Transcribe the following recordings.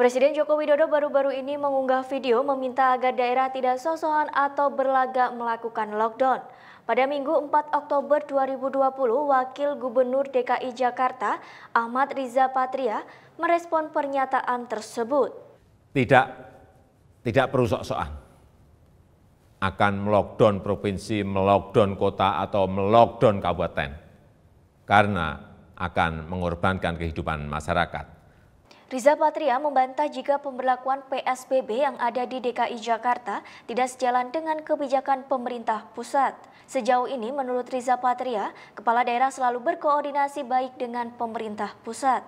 Presiden Joko Widodo baru-baru ini mengunggah video meminta agar daerah tidak sosohan atau berlagak melakukan lockdown. Pada Minggu 4 Oktober 2020, Wakil Gubernur DKI Jakarta Ahmad Riza Patria merespon pernyataan tersebut. Tidak, tidak perlu sok-sokan. Akan melockdown provinsi, melockdown kota, atau melockdown kabupaten. Karena akan mengorbankan kehidupan masyarakat. Riza Patria membantah jika pemberlakuan PSBB yang ada di DKI Jakarta tidak sejalan dengan kebijakan pemerintah pusat. Sejauh ini menurut Riza Patria, kepala daerah selalu berkoordinasi baik dengan pemerintah pusat.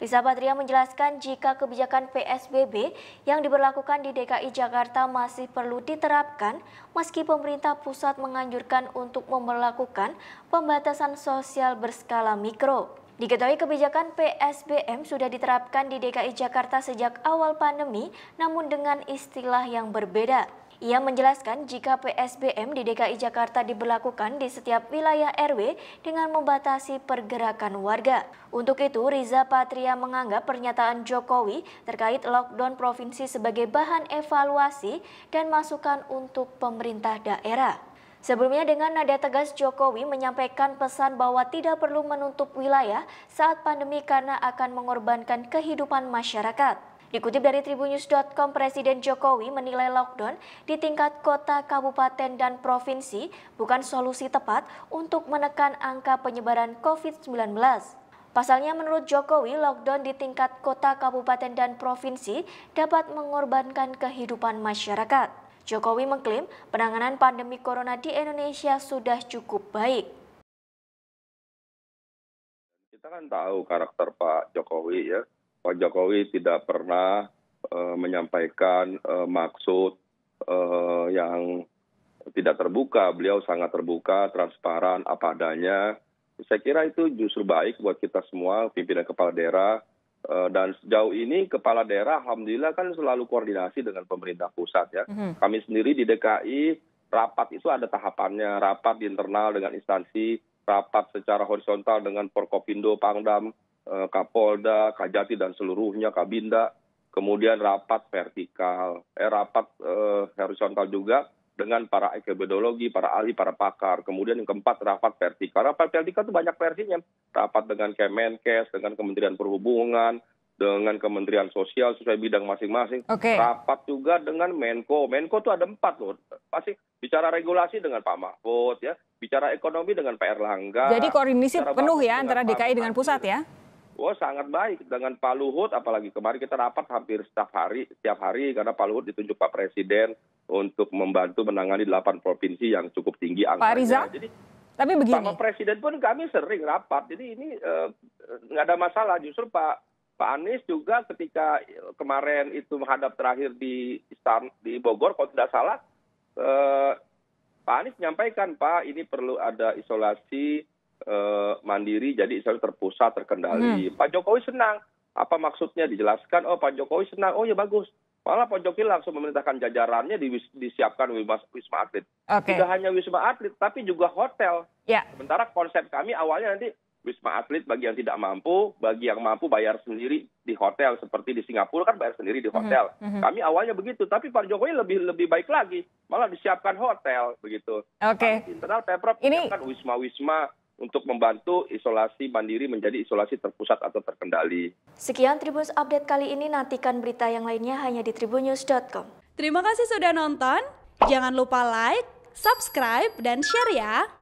Riza Patria menjelaskan jika kebijakan PSBB yang diberlakukan di DKI Jakarta masih perlu diterapkan meski pemerintah pusat menganjurkan untuk memperlakukan pembatasan sosial berskala mikro. Diketahui kebijakan PSBM sudah diterapkan di DKI Jakarta sejak awal pandemi, namun dengan istilah yang berbeda. Ia menjelaskan jika PSBM di DKI Jakarta diberlakukan di setiap wilayah RW dengan membatasi pergerakan warga. Untuk itu, Riza Patria menganggap pernyataan Jokowi terkait lockdown provinsi sebagai bahan evaluasi dan masukan untuk pemerintah daerah. Sebelumnya dengan nada tegas Jokowi menyampaikan pesan bahwa tidak perlu menutup wilayah saat pandemi karena akan mengorbankan kehidupan masyarakat. Dikutip dari tribunnews.com, Presiden Jokowi menilai lockdown di tingkat kota, kabupaten, dan provinsi bukan solusi tepat untuk menekan angka penyebaran COVID-19. Pasalnya menurut Jokowi, lockdown di tingkat kota, kabupaten, dan provinsi dapat mengorbankan kehidupan masyarakat. Jokowi mengklaim penanganan pandemi corona di Indonesia sudah cukup baik. Kita kan tahu karakter Pak Jokowi ya. Pak Jokowi tidak pernah uh, menyampaikan uh, maksud uh, yang tidak terbuka. Beliau sangat terbuka, transparan, apa adanya. Saya kira itu justru baik buat kita semua, pimpinan kepala daerah, Eh, dan sejauh ini kepala daerah alhamdulillah kan selalu koordinasi dengan pemerintah pusat ya. Mm-hmm. Kami sendiri di DKI rapat itu ada tahapannya, rapat di internal dengan instansi, rapat secara horizontal dengan Porkopindo, Pangdam, eh, Kapolda, Kajati dan seluruhnya Kabinda, kemudian rapat vertikal, eh rapat eh, horizontal juga dengan para epidemiologi, para ahli, para pakar. Kemudian yang keempat rapat vertikal. Rapat vertikal itu banyak versinya. Rapat dengan Kemenkes, dengan Kementerian Perhubungan, dengan Kementerian Sosial sesuai bidang masing-masing. Okay. Rapat juga dengan Menko. Menko itu ada empat loh. Pasti bicara regulasi dengan Pak Mahfud ya, bicara ekonomi dengan Pak Erlangga. Jadi koordinasi penuh ya antara DKI dengan pusat ya. Oh sangat baik dengan Pak Luhut, apalagi kemarin kita rapat hampir setiap hari, setiap hari karena Pak Luhut ditunjuk Pak Presiden untuk membantu menangani delapan provinsi yang cukup tinggi angkanya. Pak Riza? Jadi, tapi begini. Sama Presiden pun kami sering rapat. Jadi ini eh, nggak uh, ada masalah. Justru Pak Pak Anies juga ketika kemarin itu menghadap terakhir di di Bogor, kalau tidak salah, uh, Pak Anies menyampaikan Pak ini perlu ada isolasi uh, mandiri, jadi isolasi terpusat terkendali. Hmm. Pak Jokowi senang. Apa maksudnya dijelaskan? Oh Pak Jokowi senang. Oh ya bagus Malah Pak Jokowi langsung memerintahkan jajarannya di, disiapkan wisma, wisma atlet. Okay. Tidak hanya wisma atlet, tapi juga hotel. Yeah. Sementara konsep kami awalnya nanti wisma atlet bagi yang tidak mampu, bagi yang mampu bayar sendiri di hotel seperti di Singapura kan bayar sendiri di mhm, hotel. Mm -hmm. Kami awalnya begitu, tapi Pak Jokowi lebih lebih baik lagi, malah disiapkan hotel begitu. Oke. Okay. internal Pemprov ini wisma-wisma untuk membantu isolasi mandiri menjadi isolasi terpusat atau terkendali. Sekian Tribunnews Update kali ini, nantikan berita yang lainnya hanya di tribunnews.com. Terima kasih sudah nonton, jangan lupa like, subscribe, dan share ya!